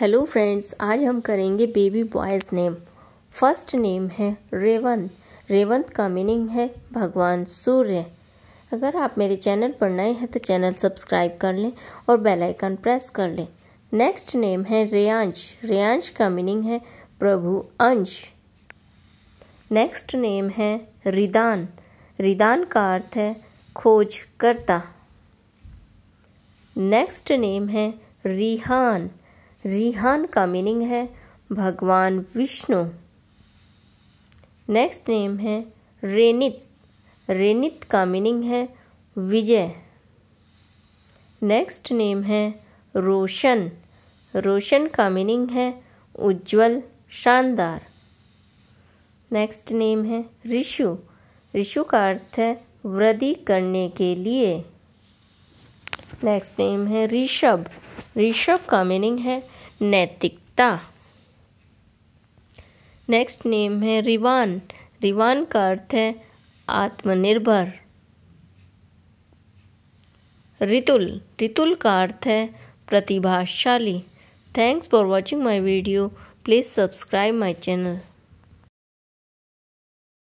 hello friends आज हम करेंगे baby boys name first name है रेवंत रेवंत का मीनिंग है भगवान सूर्य अगर आप मेरे चैनल पर नए हैं तो चैनल सब्सक्राइब कर लें और बेल आइकन प्रेस कर लें नेक्स्ट नेम है रेयांश रेयांश का मीनिंग है प्रभु अंश नेक्स्ट नेम है रिदान रिदान का अर्थ है खोज करता नेक्स्ट नेम है रिहान रिहान का मीनिंग है भगवान विष्णु नेक्स्ट नेम है रेनित रेनित का मीनिंग है विजय नेक्स्ट नेम है रोशन रोशन का मीनिंग है उज्जवल शानदार नेक्स्ट नेम है ऋषु ऋषु का अर्थ है वृद्धि करने के लिए नेक्स्ट नेम है ऋषभ ऋषभ का मीनिंग है नैतिकता नेक्स्ट नेम है रिवान रिवान का अर्थ है आत्मनिर्भर रितुल रितुल का अर्थ है प्रतिभाशाली thanks for watching my video please subscribe my channel